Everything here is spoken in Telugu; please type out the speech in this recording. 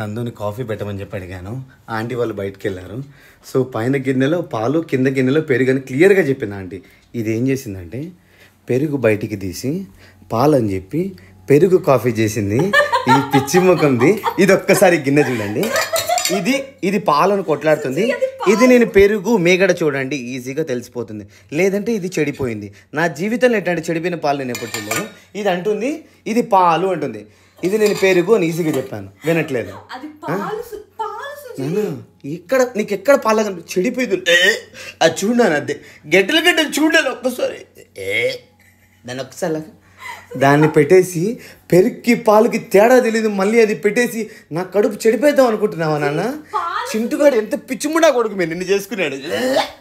నందుని కాఫీ పెట్టమని చెప్పి అడిగాను ఆంటీ వాళ్ళు బయటకు వెళ్ళారు సో పైన గిన్నెలో పాలు కింద గిన్నెలో పెరుగు అని క్లియర్గా చెప్పింది ఆంటీ ఇది ఏం చేసిందంటే పెరుగు బయటికి తీసి పాలు అని చెప్పి పెరుగు కాఫీ చేసింది ఈ పిచ్చి ముఖంది ఇది ఒక్కసారి గిన్నె చూడండి ఇది ఇది పాలను కొట్లాడుతుంది ఇది నేను పెరుగు మేగడ చూడండి ఈజీగా తెలిసిపోతుంది లేదంటే ఇది చెడిపోయింది నా జీవితంలో ఎట్లాంటి చెడిపోయిన పాలు నేను ఎప్పుడు చూడలేదు ఇది అంటుంది ఇది పాలు అంటుంది ఇది నేను పేరుగు అని ఈజీగా చెప్పాను వినట్లేదు ఇక్కడ నీకు ఎక్కడ పాల చెడిపోయింది ఏ అది చూడాను అదే గడ్డల గడ్డ చూడాలి ఒక్కసారి ఏ దాని ఒక్కసారి దాన్ని పెట్టేసి పెరిగి పాలకి తేడా తెలియదు మళ్ళీ అది పెట్టేసి నా కడుపు చెడిపోతాం అనుకుంటున్నావా నాన్న చింటుగాడు ఎంత పిచ్చిముడా కొడుకు మేము నిన్ను చేసుకున్నాడు